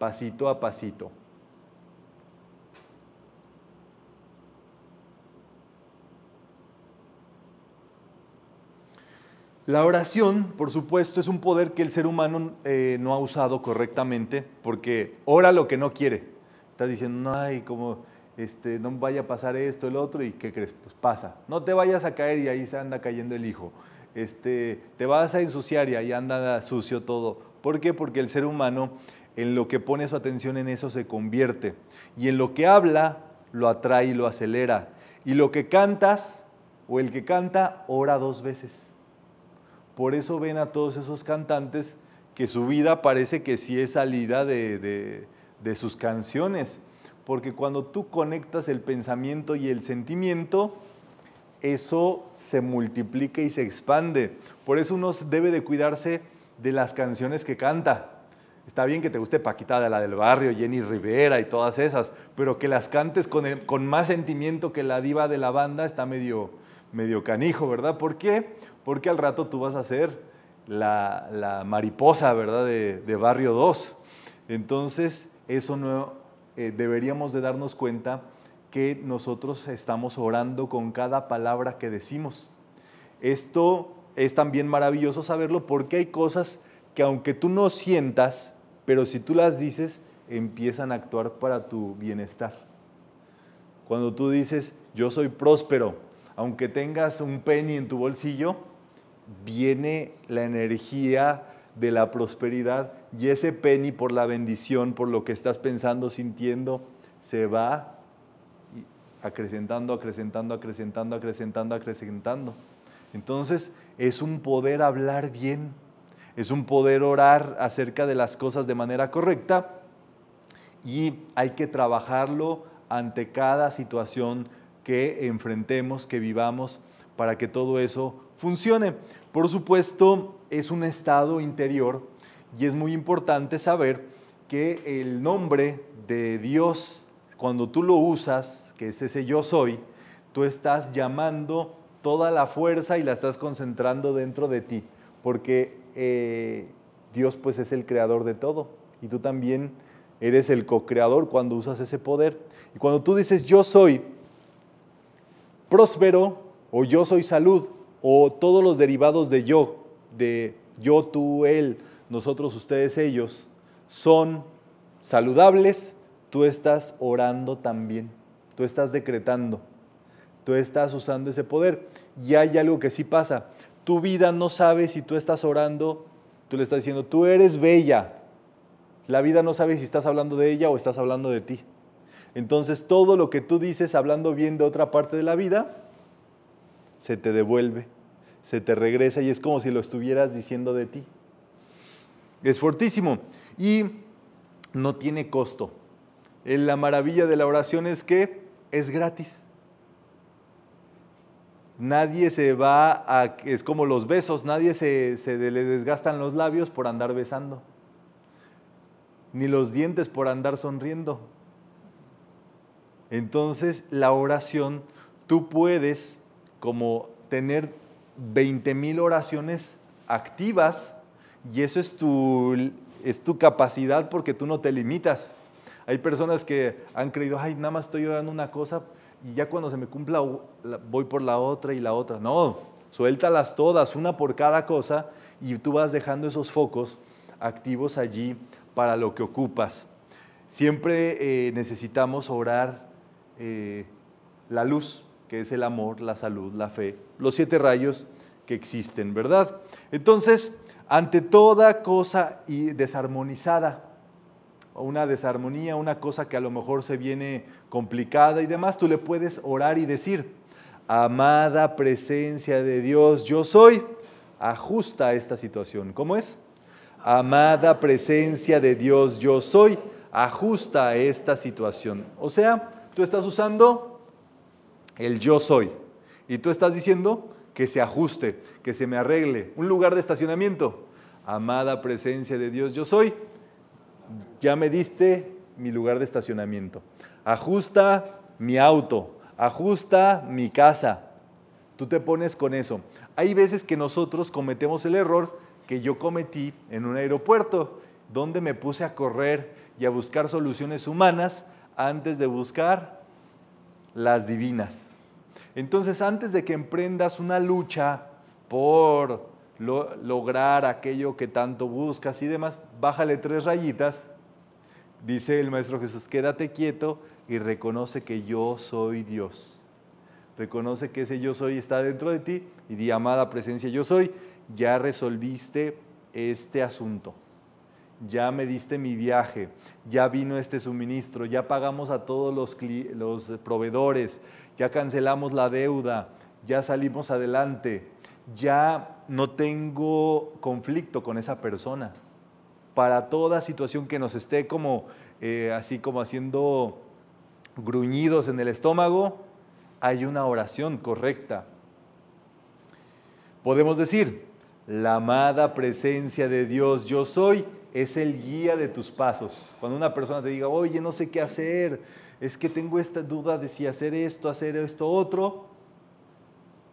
pasito a pasito. La oración, por supuesto, es un poder que el ser humano eh, no ha usado correctamente porque ora lo que no quiere. Estás diciendo, ay, como este, no vaya a pasar esto, el otro, y ¿qué crees? Pues pasa. No te vayas a caer y ahí se anda cayendo el hijo. Este, te vas a ensuciar y ahí anda sucio todo. ¿Por qué? Porque el ser humano en lo que pone su atención en eso se convierte. Y en lo que habla, lo atrae y lo acelera. Y lo que cantas, o el que canta, ora dos veces. Por eso ven a todos esos cantantes que su vida parece que sí es salida de, sus canciones. Porque cuando tú conectas el pensamiento y el sentimiento, eso se multiplica y se expande. Por eso uno debe de cuidarse de las canciones que canta Está bien que te guste Paquita de la del barrio, Jenny Rivera y todas esas, pero que las cantes con, más sentimiento que la diva de la banda está medio, medio canijo, ¿verdad? ¿Por qué? Porque al rato tú vas a ser la, mariposa, ¿verdad? De, Barrio 2. Entonces, eso no eh, deberíamos de darnos cuenta que nosotros estamos orando con cada palabra que decimos. Esto es también maravilloso saberlo porque hay cosas que aunque tú no sientas, pero si tú las dices, empiezan a actuar para tu bienestar. Cuando tú dices, yo soy próspero, aunque tengas un penny en tu bolsillo, viene la energía de la prosperidad y ese penny por la bendición, por lo que estás pensando, sintiendo, se va acrecentando, acrecentando, acrecentando, acrecentando, acrecentando. Entonces es un poder hablar bien es un poder orar acerca de las cosas de manera correcta y hay que trabajarlo ante cada situación que enfrentemos, que vivamos, para que todo eso funcione. Por supuesto, es un estado interior y es muy importante saber que el nombre de Dios, cuando tú lo usas, que es ese yo soy, tú estás llamando toda la fuerza y la estás concentrando dentro de ti, porque eh, Dios pues es el creador de todo y tú también eres el co-creador cuando usas ese poder. Y cuando tú dices yo soy próspero o yo soy salud o todos los derivados de yo, de yo, tú, él, nosotros, ustedes, ellos, son saludables, tú estás orando también, tú estás decretando, tú estás usando ese poder. Y hay algo que sí pasa, tu vida no sabe si tú estás orando, tú le estás diciendo, tú eres bella. La vida no sabe si estás hablando de ella o estás hablando de ti. Entonces todo lo que tú dices hablando bien de otra parte de la vida, se te devuelve, se te regresa y es como si lo estuvieras diciendo de ti. Es fortísimo y no tiene costo. Eh, la maravilla de la oración es que es gratis nadie se va a, es como los besos, nadie se, le desgastan los labios por andar besando, ni los dientes por andar sonriendo. Entonces la oración, tú puedes como tener 20 mil oraciones activas y eso es tu, es tu capacidad porque tú no te limitas. Hay personas que han creído, ay, nada más estoy orando una cosa, y ya cuando se me cumpla voy por la otra y la otra. No, suéltalas todas, una por cada cosa, y tú vas dejando esos focos activos allí para lo que ocupas. Siempre eh, necesitamos orar eh, la luz, que es el amor, la salud, la fe, los siete rayos que existen, ¿verdad? Entonces, ante toda cosa y desarmonizada, una desarmonía, una cosa que a lo mejor se viene complicada y demás, tú le puedes orar y decir, amada presencia de Dios, yo soy, ajusta esta situación. ¿Cómo es? Amada presencia de Dios, yo soy, ajusta esta situación. O sea, tú estás usando el yo soy y tú estás diciendo que se ajuste, que se me arregle. Un lugar de estacionamiento. Amada presencia de Dios, yo soy, ya me diste mi lugar de estacionamiento, ajusta mi auto, ajusta mi casa. Tú te pones con eso. Hay veces que nosotros cometemos el error que yo cometí en un aeropuerto, donde me puse a correr y a buscar soluciones humanas antes de buscar las divinas. Entonces, antes de que emprendas una lucha por lograr aquello que tanto buscas y demás, bájale tres rayitas. Dice el Maestro Jesús, quédate quieto y reconoce que yo soy Dios. Reconoce que ese yo soy está dentro de ti y di, amada presencia, yo soy, ya resolviste este asunto ya me diste mi viaje, ya vino este suministro, ya pagamos a todos los, los, proveedores, ya cancelamos la deuda, ya salimos adelante, ya no tengo conflicto con esa persona. Para toda situación que nos esté como eh, así como haciendo gruñidos en el estómago, hay una oración correcta. Podemos decir, la amada presencia de Dios yo soy es el guía de tus pasos. Cuando una persona te diga, oye, no sé qué hacer, es que tengo esta duda de si hacer esto, hacer esto, otro,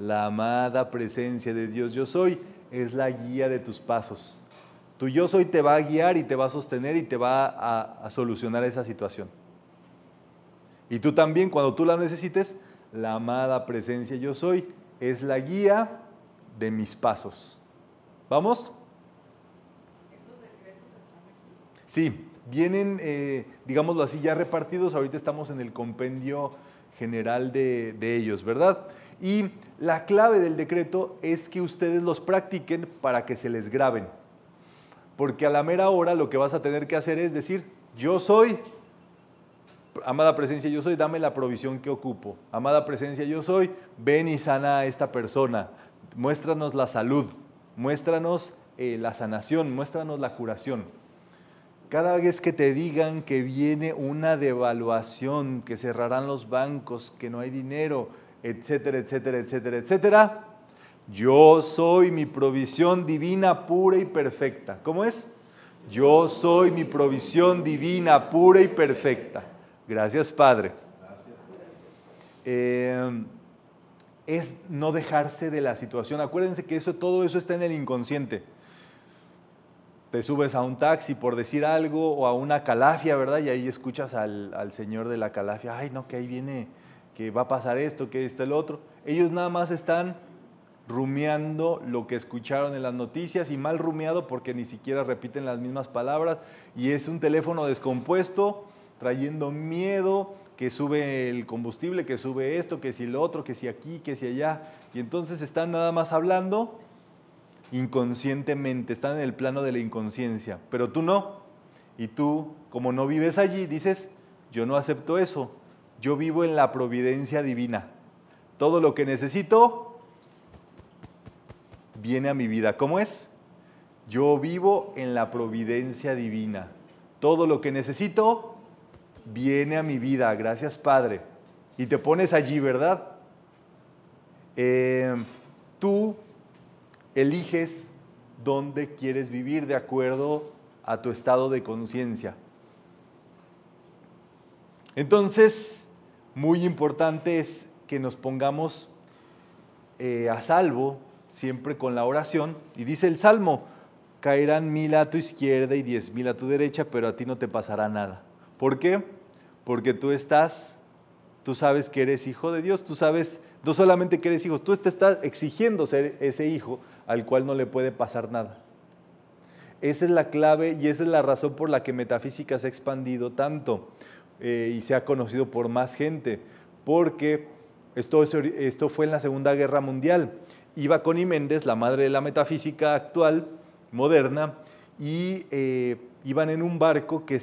la amada presencia de Dios yo soy es la guía de tus pasos. Tu yo soy te va a guiar y te va a sostener y te va a, solucionar esa situación. Y tú también, cuando tú la necesites, la amada presencia yo soy es la guía de mis pasos. ¿Vamos? Sí, vienen, eh, digámoslo así, ya repartidos. Ahorita estamos en el compendio general de, ellos, ¿verdad? Y la clave del decreto es que ustedes los practiquen para que se les graben. Porque a la mera hora lo que vas a tener que hacer es decir, yo soy, amada presencia, yo soy, dame la provisión que ocupo. Amada presencia, yo soy, ven y sana a esta persona. Muéstranos la salud, muéstranos eh, la sanación, muéstranos la curación. Cada vez que te digan que viene una devaluación, que cerrarán los bancos, que no hay dinero, etcétera, etcétera, etcétera, etcétera, yo soy mi provisión divina pura y perfecta. ¿Cómo es? Yo soy mi provisión divina pura y perfecta. Gracias, Padre. Em, es no dejarse de la situación. Acuérdense que eso, todo eso está en el inconsciente te subes a un taxi por decir algo o a una calafia, ¿verdad? Y ahí escuchas al, señor de la calafia, ay, no, que ahí viene, que va a pasar esto, que está el otro. Ellos nada más están rumiando lo que escucharon en las noticias y mal rumiado porque ni siquiera repiten las mismas palabras y es un teléfono descompuesto trayendo miedo que sube el combustible, que sube esto, que si el otro, que si aquí, que si allá y entonces están nada más hablando inconscientemente, están en el plano de la inconsciencia, pero tú no. Y tú, como no vives allí, dices, yo no acepto eso, yo vivo en la providencia divina. Todo lo que necesito viene a mi vida. ¿Cómo es? Yo vivo en la providencia divina. Todo lo que necesito viene a mi vida. Gracias Padre. Y te pones allí, ¿verdad? Eh, tú eliges dónde quieres vivir de acuerdo a tu estado de conciencia. Entonces, muy importante es que nos pongamos eh, a salvo siempre con la oración. Y dice el Salmo, caerán mil a tu izquierda y diez mil a tu derecha, pero a ti no te pasará nada. ¿Por qué? Porque tú estás Tú sabes que eres hijo de Dios, tú sabes no solamente que eres hijo, tú te estás exigiendo ser ese hijo al cual no le puede pasar nada. Esa es la clave y esa es la razón por la que metafísica se ha expandido tanto eh, y se ha conocido por más gente, porque esto, esto fue en la Segunda Guerra Mundial. Iba Connie Méndez, la madre de la metafísica actual, moderna, y eh, iban en un barco que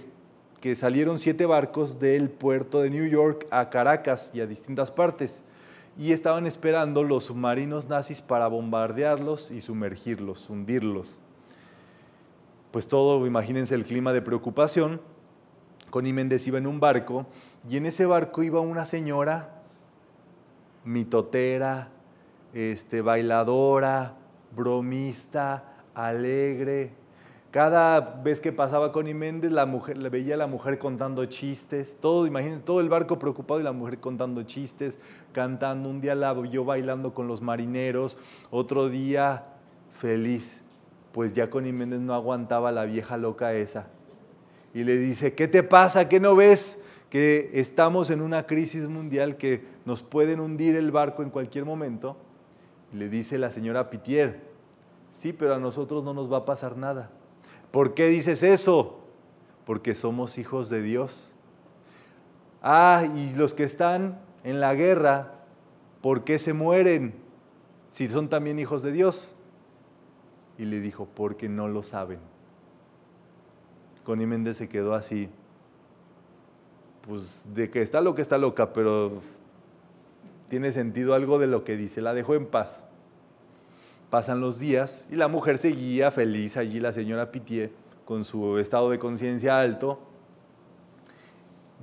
que salieron siete barcos del puerto de New York a Caracas y a distintas partes, y estaban esperando los submarinos nazis para bombardearlos y sumergirlos, hundirlos. Pues todo, imagínense el clima de preocupación. Connie Méndez iba en un barco y en ese barco iba una señora mitotera, este, bailadora, bromista, alegre, cada vez que pasaba Connie Méndez, la mujer, le veía a la mujer contando chistes. Todo, imagínense, todo el barco preocupado y la mujer contando chistes, cantando. Un día la vio bailando con los marineros, otro día feliz. Pues ya Connie Méndez no aguantaba la vieja loca esa. Y le dice, ¿qué te pasa? ¿Qué no ves? Que estamos en una crisis mundial que nos pueden hundir el barco en cualquier momento. le dice la señora Pitier, sí, pero a nosotros no nos va a pasar nada ¿Por qué dices eso? Porque somos hijos de Dios. Ah, y los que están en la guerra, ¿por qué se mueren si son también hijos de Dios? Y le dijo, porque no lo saben. Con Méndez se quedó así, pues de que está loca, está loca, pero tiene sentido algo de lo que dice. La dejó en paz. Pasan los días y la mujer seguía feliz allí, la señora Pitié, con su estado de conciencia alto.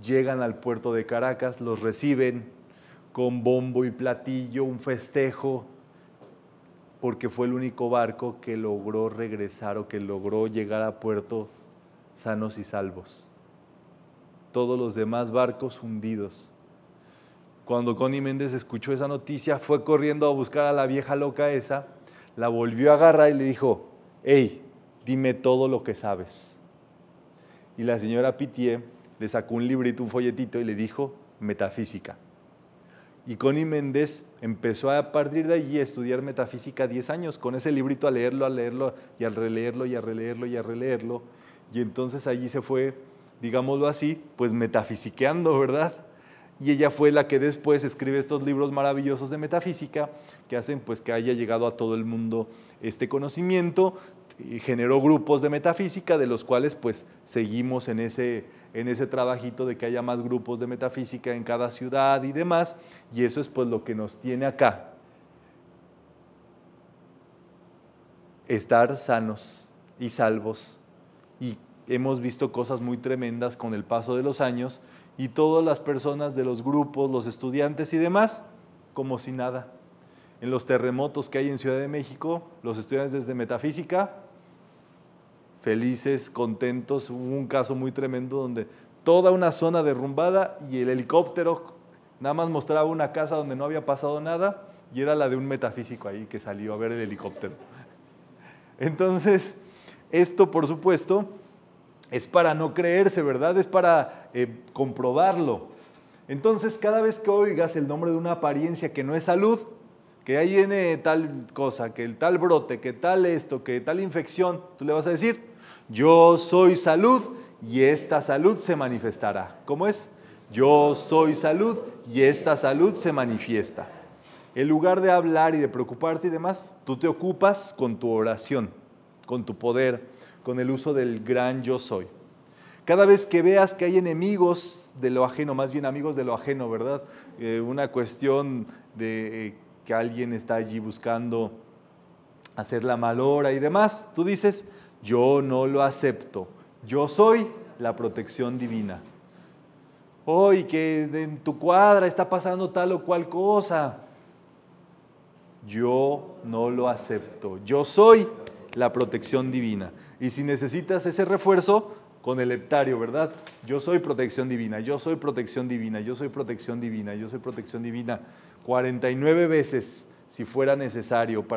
Llegan al puerto de Caracas, los reciben con bombo y platillo, un festejo, porque fue el único barco que logró regresar o que logró llegar a puerto sanos y salvos. Todos los demás barcos hundidos. Cuando Connie Méndez escuchó esa noticia, fue corriendo a buscar a la vieja loca esa la volvió a agarrar y le dijo, hey, dime todo lo que sabes. Y la señora Pitié le sacó un librito, un folletito y le dijo, metafísica. Y Connie Méndez empezó a partir de allí a estudiar metafísica 10 años, con ese librito a leerlo, a leerlo y a releerlo y a releerlo y a releerlo. Y entonces allí se fue, digámoslo así, pues metafisiqueando, ¿verdad? y ella fue la que después escribe estos libros maravillosos de metafísica que hacen pues que haya llegado a todo el mundo este conocimiento y generó grupos de metafísica de los cuales pues seguimos en ese en ese trabajito de que haya más grupos de metafísica en cada ciudad y demás y eso es pues lo que nos tiene acá estar sanos y salvos y hemos visto cosas muy tremendas con el paso de los años y todas las personas de los grupos, los estudiantes y demás, como si nada. En los terremotos que hay en Ciudad de México, los estudiantes desde metafísica, felices, contentos. Hubo un caso muy tremendo donde toda una zona derrumbada y el helicóptero nada más mostraba una casa donde no había pasado nada y era la de un metafísico ahí que salió a ver el helicóptero. Entonces, esto por supuesto es para no creerse, ¿verdad? Es para eh, comprobarlo. Entonces, cada vez que oigas el nombre de una apariencia que no es salud, que ahí viene tal cosa, que el tal brote, que tal esto, que tal infección, tú le vas a decir, yo soy salud y esta salud se manifestará. ¿Cómo es? Yo soy salud y esta salud se manifiesta. En lugar de hablar y de preocuparte y demás, tú te ocupas con tu oración, con tu poder, con el uso del gran yo soy. Cada vez que veas que hay enemigos de lo ajeno, más bien amigos de lo ajeno, ¿verdad? Eh, una cuestión de eh, que alguien está allí buscando hacer la mal hora y demás, tú dices, yo no lo acepto, yo soy la protección divina. Hoy que en tu cuadra está pasando tal o cual cosa, yo no lo acepto, yo soy la protección divina. Y si necesitas ese refuerzo, con el hectario, ¿verdad? Yo soy protección divina, yo soy protección divina, yo soy protección divina, yo soy protección divina. 49 veces si fuera necesario para